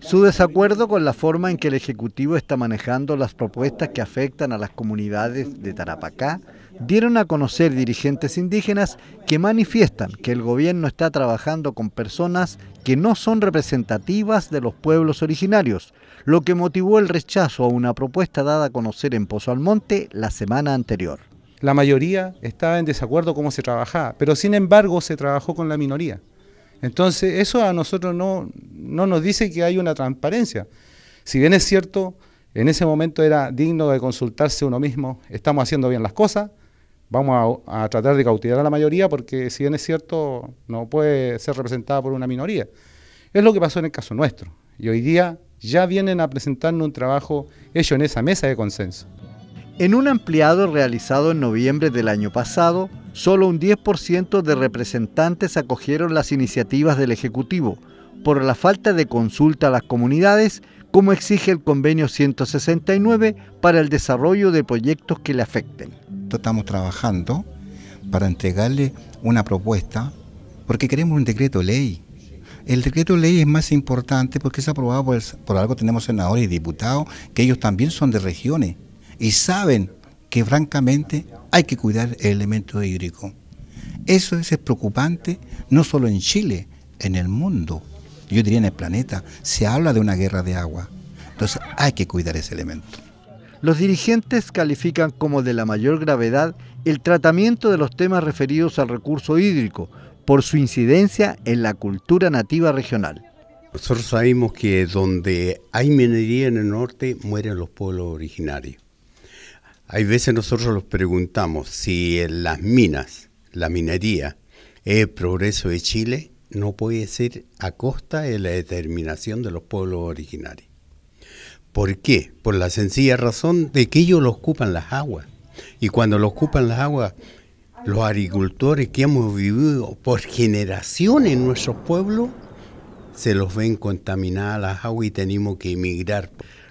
Su desacuerdo con la forma en que el Ejecutivo está manejando las propuestas que afectan a las comunidades de Tarapacá dieron a conocer dirigentes indígenas que manifiestan que el gobierno está trabajando con personas que no son representativas de los pueblos originarios, lo que motivó el rechazo a una propuesta dada a conocer en Pozo Almonte la semana anterior. La mayoría estaba en desacuerdo cómo se trabajaba, pero sin embargo se trabajó con la minoría. Entonces, eso a nosotros no, nos dice que hay una transparencia. Si bien es cierto, en ese momento era digno de consultarse uno mismo, estamos haciendo bien las cosas, vamos a, a, tratar de cautivar a la mayoría porque si bien es cierto, no puede ser representada por una minoría. Es lo que pasó en el caso nuestro. Y hoy día ya vienen a presentarnos un trabajo hecho en esa mesa de consenso. En un ampliado realizado en noviembre del año pasado, Solo un 10% de representantes acogieron las iniciativas del Ejecutivo por la falta de consulta a las comunidades, como exige el convenio 169 para el desarrollo de proyectos que le afecten. Estamos trabajando para entregarle una propuesta porque queremos un decreto ley. El decreto ley es más importante porque es aprobado por, por algo tenemos senadores y diputados que ellos también son de regiones y saben que francamente hay que cuidar el elemento hídrico. Eso es preocupante no solo en Chile, en el mundo, yo diría en el planeta. Se habla de una guerra de agua. Entonces hay que cuidar ese elemento. Los dirigentes califican como de la mayor gravedad el tratamiento de los temas referidos al recurso hídrico por su incidencia en la cultura nativa regional. Nosotros sabemos que donde hay minería en el norte mueren los pueblos originarios. Hay veces nosotros nos preguntamos si las minas, la minería, el progreso de Chile, no puede ser a costa de la determinación de los pueblos originarios. ¿Por qué? Por la sencilla razón de que ellos lo ocupan las aguas. Y cuando lo ocupan las aguas, los agricultores que hemos vivido por generaciones en nuestros pueblos, se los ven contaminadas las aguas y tenemos que emigrar.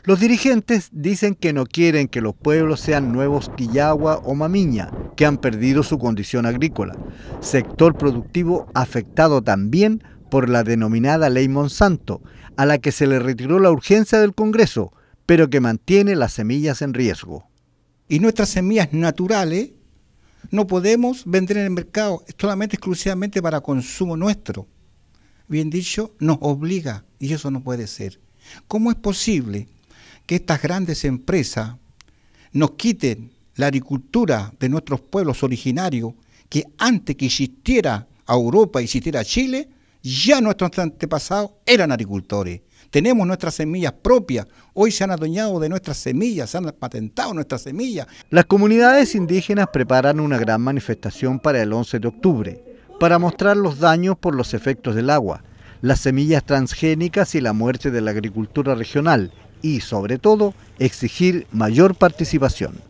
Los dirigentes dicen que no quieren que los pueblos sean nuevos Quillagua o Mamiña, que han perdido su condición agrícola, sector productivo afectado también por la denominada Ley Monsanto, a la que se le retiró la urgencia del Congreso, pero que mantiene las semillas en riesgo. Y nuestras semillas naturales no podemos vender en el mercado solamente exclusivamente para consumo nuestro. Bien dicho, nos obliga y eso no puede ser. ¿Cómo es posible que estas grandes empresas nos quiten la agricultura de nuestros pueblos originarios, que antes que existiera a Europa, existiera Chile, ya nuestros antepasados eran agricultores. Tenemos nuestras semillas propias. Hoy se han adueñado de nuestras semillas, se han patentado nuestras semillas. Las comunidades indígenas preparan una gran manifestación para el 11 de octubre, para mostrar los daños por los efectos del agua, las semillas transgénicas y la muerte de la agricultura regional y, sobre todo, exigir mayor participación.